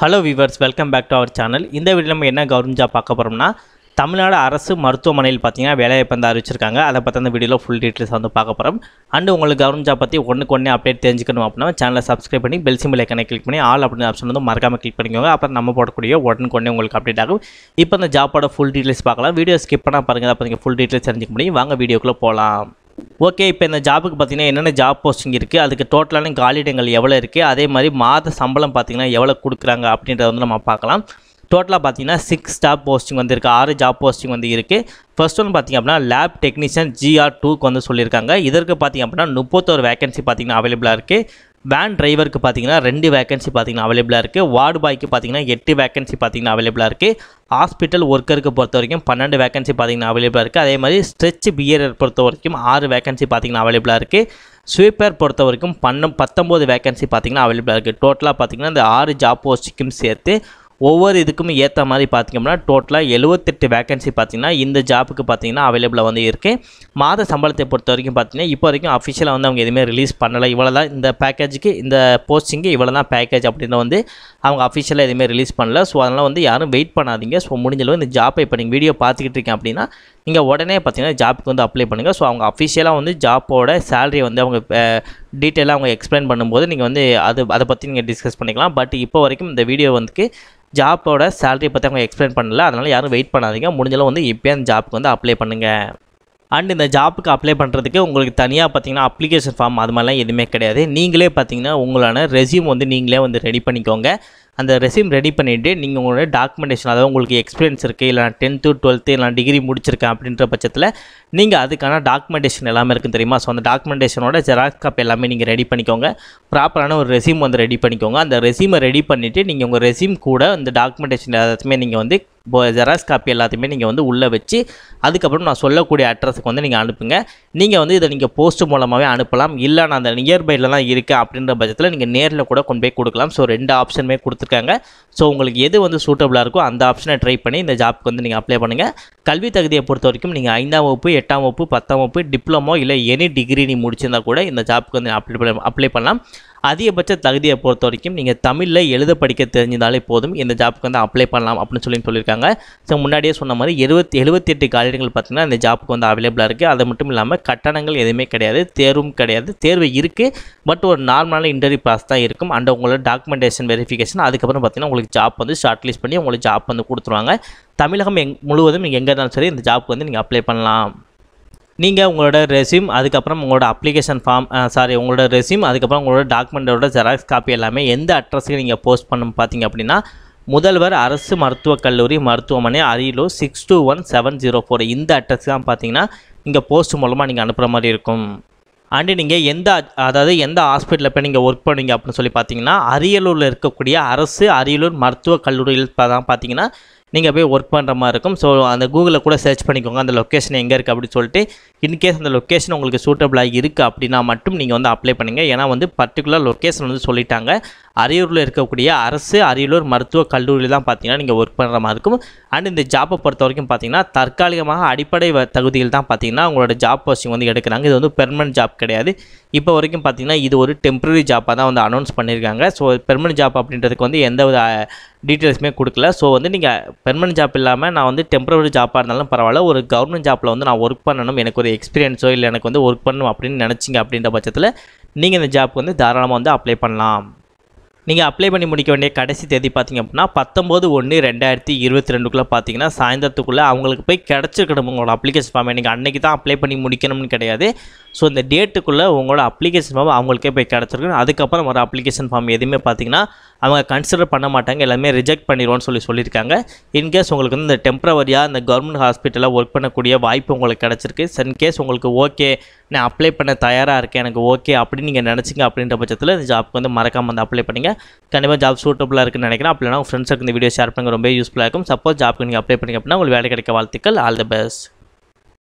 hello viewers welcome back to our channel இந்த video நம்ம என்ன கவர்மெண்ட்டாக பார்க்க போகிறோம்னா தமிழ்நாடு அரசு மருத்துவமனையில் பார்த்தீங்கன்னா வேலைவாய்ப்பு வந்து அறிவிச்சிருக்காங்க அதை பற்றி அந்த வீடியோவில் ஃபுல் டீட்டெயில்ஸ் வந்து பார்க்க போகிறோம் அண்டு உங்களுக்கு கவர்மெண்ட் பற்றி ஒன்று ஒன்று அப்டேட் தெரிஞ்சுக்கணும் அப்படின்னா சேனலை சப்ஸ்கிரைப் பண்ணி பெல் சிம்பிள் ஐக்கனை கிளிக் பண்ணி ஆல் அப்படின்னு ஆப்ஷன் வந்து மறக்காமல் கிளிக் பண்ணிக்கோங்க அப்புறம் நம்ம போடக்கூடிய உடனே ஒன்று உங்களுக்கு அப்டேட் ஆகும் இப்போ அந்த ஜாப்போட ஃபுல் டீட்டெயில்ஸ் பார்க்கலாம் வீடியோ ஸ்கிப் பண்ணால் பாருங்கள் அப்போ நீங்கள் ஃபுல் டீட்டெயில்ஸ் தெரிஞ்சுக்க முடியும் வாங்க வீடியோக்குள்ளே போகலாம் ஓகே இப்போ இந்த ஜாபுக்கு பார்த்தீங்கன்னா என்னென்ன ஜாப் போஸ்டிங் இருக்குது அதுக்கு டோட்டலான காலிடங்கள் எவ்வளோ இருக்குது அதே மாதிரி மாத சம்பளம் பார்த்திங்கன்னா எவ்வளோ கொடுக்குறாங்க அப்படின்றத வந்து நம்ம பார்க்கலாம் டோட்டலாக பார்த்தீங்கன்னா சிக்ஸ் ஜாப் போஸ்டிங் வந்து இருக்குது ஆறு ஜாப் போஸ்டிங் வந்து இருக்குது ஃபர்ஸ்ட் ஒன் பார்த்திங்க அப்படின்னா லேப் டெக்னீஷியன் ஜிஆர் டூக்கு வந்து சொல்லியிருக்காங்க இதற்கு பார்த்திங்க அப்படின்னா முப்பத்தோரு வேகன்சி பார்த்திங்கன்னா அவைலபிளாக இருக்குது வேன் டிரைவருக்கு பார்த்தீங்கன்னா ரெண்டு வேகன்சி பார்த்தீங்கன்னா அவைலபிளாக இருக்குது வார்டு பாய்க்கு பார்த்தீங்கன்னா எட்டு வேகன்சி பார்த்தீங்கன்னா அவைலபிளாக இருக்குது ஹாஸ்பிட்டல் ஒர்க்கருக்கு பொறுத்த வரைக்கும் பன்னெண்டு வேகன்சி பார்த்தீங்கன்னா அவைலபிளாக இருக்குது அதே மாதிரி ஸ்ட்ரெச் பியரர் பொறுத்த வரைக்கும் ஆறு வேகன்சி பார்த்தீங்கன்னா அவைலபிளாக இருக்குது ஸ்வீப்பர் பொறுத்த வரைக்கும் பன்னெண்டு பத்தொம்போது வேகன்சி பார்த்தீங்கன்னா அவைலபிளாக இருக்குது டோட்டலாக பார்த்தீங்கன்னா இந்த ஆறு ஜாப் போஸ்ட்டுக்கும் சேர்த்து ஒவ்வொரு இதுக்கும் ஏற்ற மாதிரி அப்படின்னா டோட்டலாக எழுபத்தெட்டு வேக்கன்சி பார்த்திங்கன்னா இந்த ஜாப்புக்கு பார்த்திங்கன்னா அவைலபிளாக வந்து இருக்குது மாத சம்பளத்தை பொறுத்த வரைக்கும் பார்த்திங்கன்னா இப்போ வரைக்கும் அஃபிஷியலாக வந்து அவங்க எதுவுமே ரிலீஸ் பண்ணலை இவ்வளோ தான் இந்த பேக்கேஜுக்கு இந்த போஸ்டிங்கு இவ்வளோ தான் பேக்கேஜ் அப்படின்னு வந்து அவங்க அஃபிஷியலாக எதுவுமே ரிலீஸ் பண்ணல ஸோ அதனால் வந்து யாரும் வெயிட் பண்ணாதீங்க ஸோ முடிஞ்சளவு இந்த ஜாப்பை இப்போ நீங்கள் வீடியோ பார்த்துக்கிட்டு இருக்கேன் அப்படின்னா நீங்கள் உடனே பார்த்திங்கன்னா ஜாப்புக்கு வந்து அப்ளை பண்ணுங்கள் ஸோ அவங்க அஃபிஷியலாக வந்து ஜாப்போட சேலரி வந்து அவங்க டீட்டெயிலாக அவங்க எக்ஸ்பிளைன் பண்ணும்போது நீங்கள் வந்து அது அதை பற்றி நீங்கள் டிஸ்கஸ் பண்ணிக்கலாம் பட் இப்போ வரைக்கும் இந்த வீடியோ வந்து ஜாப்போட சேலரி பற்றி அவங்க எக்ஸ்பிளைன் பண்ணல அதனால் யாரும் வெயிட் பண்ணாதீங்க முடிஞ்சளவு வந்து இப்போ அந்த ஜாப்புக்கு வந்து அப்ளை பண்ணுங்கள் அண்ட் இந்த ஜாப்புக்கு அப்ளை பண்ணுறதுக்கு உங்களுக்கு தனியாக பார்த்தீங்கன்னா அப்ளிகேஷன் ஃபார்ம் அது மாதிரிலாம் எதுவுமே கிடையாது நீங்களே பார்த்தீங்கன்னா உங்களான ரெசியூம் வந்து நீங்களே வந்து ரெடி பண்ணிக்கோங்க அந்த ரெசியூம் ரெடி பண்ணிவிட்டு நீங்கள் உங்களோட டாக்குமெண்டேஷன் அதாவது உங்களுக்கு எக்ஸ்பீரியன்ஸ் இருக்குது இல்லை டென்த்து டுவெல்த்து இல்லை டிகிரி முடிச்சிருக்கேன் அப்படின்ற பட்சத்தில் நீங்கள் அதுக்கான டாக்குமெண்டேஷன் எல்லாமே இருக்குன்னு தெரியுமா ஸோ அந்த டாக்குமெண்டேஷனோட ஜெராக்ஸ் காப்பி எல்லாமே நீங்கள் ரெடி பண்ணிக்கோங்க ப்ராப்பரான ஒரு ரெசியூம் வந்து ரெடி பண்ணிக்கோங்க அந்த ரெசியூமை ரெடி பண்ணிவிட்டு நீங்கள் உங்கள் ரெசியூம் கூட அந்த டாக்குமெண்டேஷன் எல்லாத்தையுமே நீங்கள் வந்து ஜெராக்ஸ் காப்பி எல்லாத்தையுமே நீங்கள் வந்து உள்ளே வச்சு அதுக்கப்புறம் நான் சொல்லக்கூடிய அட்ரஸுக்கு வந்து நீங்கள் அனுப்புங்க நீங்கள் வந்து இதை நீங்கள் போஸ்ட் மூலமாகவே அனுப்பலாம் இல்லை நான் அந்த நியர்பையில் தான் இருக்கேன் அப்படின்ற பட்சத்தில் நீங்கள் நேரில் கூட கொண்டு போய் கொடுக்கலாம் ஸோ ரெண்டு ஆப்ஷனுமே கொடுத்துருக்காங்க ஸோ உங்களுக்கு எது வந்து சூட்டபுளாக இருக்கோ அந்த ஆப்ஷனை ட்ரை பண்ணி இந்த ஜாப்க்கு வந்து நீங்கள் அப்ளை பண்ணுங்கள் கல்வி தகுதியை பொறுத்த வரைக்கும் நீங்கள் ஐந்தாம் வகுப்பு எட்டாம் வகுப்பு பத்தாம் வகுப்பு டிப்ளமோ இல்லை எனி டிகிரி நீ முடிச்சிருந்தால் கூட இந்த ஜாப்க்கு வந்து அப்ளை பண்ண அப்ளை பண்ணலாம் அதிகபட்ச தகுதியை பொறுத்த வரைக்கும் நீங்கள் தமிழில் எழுத படிக்க தெரிஞ்சதாலே போதும் இந்த ஜாப்புக்கு வந்து அப்ளை பண்ணலாம் அப்படின்னு சொல்லி சொல்லியிருக்காங்க ஸோ முன்னாடியே சொன்ன மாதிரி எழுபத்தி எழுபத்தி எட்டு காலிடங்கள் பார்த்திங்கன்னா இந்த ஜாப்புக்கு வந்து அவைலபிளாக இருக்குது அது மட்டும் இல்லாமல் கட்டணங்கள் எதுவுமே கிடையாது தேர்வும் கிடையாது தேர்வு இருக்குது பட் ஒரு நார்மலான இன்டர்வியூ பாஸ் தான் இருக்கும் அண்ட் உங்களோட டாக்குமெண்டேஷன் வெரிஃபிகேஷன் அதுக்கப்புறம் பார்த்திங்கன்னா உங்களுக்கு ஜாப் வந்து ஷார்ட் லிஸ்ட் பண்ணி உங்களுக்கு ஜாப் வந்து கொடுத்துருவாங்க தமிழகம் எங் முழுவதும் நீங்கள் எங்கே இருந்தாலும் சரி இந்த ஜாப்புக்கு வந்து நீங்கள் அப்ளை பண்ணலாம் நீங்கள் உங்களோட ரெசியூம் அதுக்கப்புறம் உங்களோட அப்ளிகேஷன் ஃபார்ம் சாரி உங்களோட ரெசியூம் அதுக்கப்புறம் உங்களோட டாக்குமெண்ட்டோட ஜெராக்ஸ் காப்பி எல்லாமே எந்த அட்ரஸுக்கு நீங்கள் போஸ்ட் பண்ண பார்த்தீங்க அப்படின்னா முதல்வர் அரசு மருத்துவக் கல்லூரி மருத்துவமனை Ariyalur six two one seven zero four இந்த அட்ரஸ் தான் பார்த்தீங்கன்னா நீங்கள் போஸ்ட் மூலமாக நீங்கள் அனுப்புகிற மாதிரி இருக்கும் அண்டு நீங்கள் எந்த அதாவது எந்த ஹாஸ்பிட்டலில் போய் நீங்கள் ஒர்க் பண்ணுவீங்க அப்படின்னு சொல்லி பார்த்தீங்கன்னா அரியலூரில் இருக்கக்கூடிய அரசு அரியலூர் மருத்துவக் கல்லூரியில் தான் பார்த்தீங்கன்னா நீங்கள் போய் ஒர்க் பண்ணுற மாதிரி இருக்கும் ஸோ அந்த கூகுளில் கூட சர்ச் பண்ணிக்கோங்க அந்த லொக்கேஷன் எங்கே இருக்குது அப்படின்னு சொல்லிட்டு இன்கேஸ் அந்த லொக்கேஷன் உங்களுக்கு சூட்டபிளாக இருக்குது அப்படின்னா மட்டும் நீங்கள் வந்து அப்ளை பண்ணுங்கள் ஏன்னா வந்து பர்டிகுலர் லொக்கேஷன் வந்து சொல்லிட்டாங்க அரியலூரில் இருக்கக்கூடிய அரசு அரியலூர் மருத்துவக் கல்லூரியில் தான் பார்த்தீங்கன்னா நீங்கள் ஒர்க் பண்ணுற மாதிரி இருக்கும் அண்ட் இந்த ஜாப்பை பொறுத்த வரைக்கும் பார்த்தீங்கன்னா தற்காலிகமாக அடிப்படை தகுதியில் தான் பார்த்தீங்கன்னா உங்களோட ஜாப் போஸ்டிங் வந்து எடுக்கிறாங்க இது வந்து பெர்மனன்ட் ஜாப் கிடையாது இப்போ வரைக்கும் பார்த்தீங்கன்னா இது ஒரு டெம்பரரி ஜாப்பாக தான் வந்து அனௌன்ஸ் பண்ணியிருக்காங்க ஸோ பெர்மனன்ட் ஜாப் அப்படின்றதுக்கு வந்து எந்த ஒரு டீட்டெயில்ஸுமே கொடுக்கல ஸோ வந்து நீங்கள் பெர்மனன்ட் ஜாப் இல்லாமல் நான் வந்து டெம்பரரி ஜாப்பாக இருந்தாலும் பரவாயில்ல ஒரு கவர்மெண்ட் ஜாப்பில் வந்து நான் ஒர்க் பண்ணணும் எனக்கு ஒரு எக்ஸ்பீரியன்ஸோ இல்லை எனக்கு வந்து ஒர்க் பண்ணணும் அப்படின்னு நினச்சிங்க அப்படின்ற பட்சத்தில் நீங்கள் இந்த ஜாப் வந்து தாராளமாக வந்து அப்ளை பண்ணலாம் நீங்கள் அப்ளை பண்ணி முடிக்க வேண்டிய கடைசி தேதி பார்த்திங்க அப்படின்னா பத்தொம்போது ஒன்று ரெண்டாயிரத்தி இருபத்தி ரெண்டுக்குள்ளே பார்த்தீங்கன்னா சாயந்தரத்துக்குள்ளே அவங்களுக்கு போய் கிடச்சிருக்கணும் உங்களோட அப்ளிகேஷன் ஃபார்மை நீங்கள் அன்றைக்கி தான் அப்ளை பண்ணி முடிக்கணும்னு கிடையாது ஸோ இந்த டேட்டுக்குள்ளே உங்களோட அப்ளிகேஷன் ஃபார்ம் அவங்களுக்கே போய் கிடச்சிருக்கணும் அதுக்கப்புறம் வர அப்ளிகேஷன் ஃபார்ம் எதுவுமே பார்த்தீங்கன்னா அவங்க கன்சிடர் பண்ண மாட்டாங்க எல்லாமே ரிஜெக்ட் பண்ணிடுவோன்னு சொல்லி சொல்லியிருக்காங்க இன்கேஸ் உங்களுக்கு வந்து இந்த டெம்பரவரியாக இந்த கவர்மெண்ட் ஹாஸ்பிட்டலில் ஒர்க் பண்ணக்கூடிய வாய்ப்பு உங்களுக்கு கிடச்சிருக்கு இன்கேஸ் உங்களுக்கு ஓகே நான் அப்ளை பண்ண தயாராக இருக்கேன் எனக்கு ஓகே அப்படின்னு நீங்கள் நினச்சிங்க அப்படின்ற பட்சத்தில் இந்த ஜாப்க்கு வந்து மறக்காமல் வந்து அப்ளை பண்ணுங்கள் கண்டிப்பாக ஜாப் சூட்டபுளாக இருக்குன்னு நினைக்கிறேன் அப்படின்னா உங்கள் ஃப்ரெண்ட்ஸுக்கு இந்த வீடியோ ஷேர் பண்ணுங்க ரொம்ப யூஸ்ஃபுல்லாக இருக்கும் சப்போஸ் ஜாப்க்கு நீங்கள் அப்ளை பண்ணிங்க அப்படின்னா உங்களுக்கு வேலை கிடைக்க வாழ்த்துக்கள் ஆல் தி பெஸ்ட்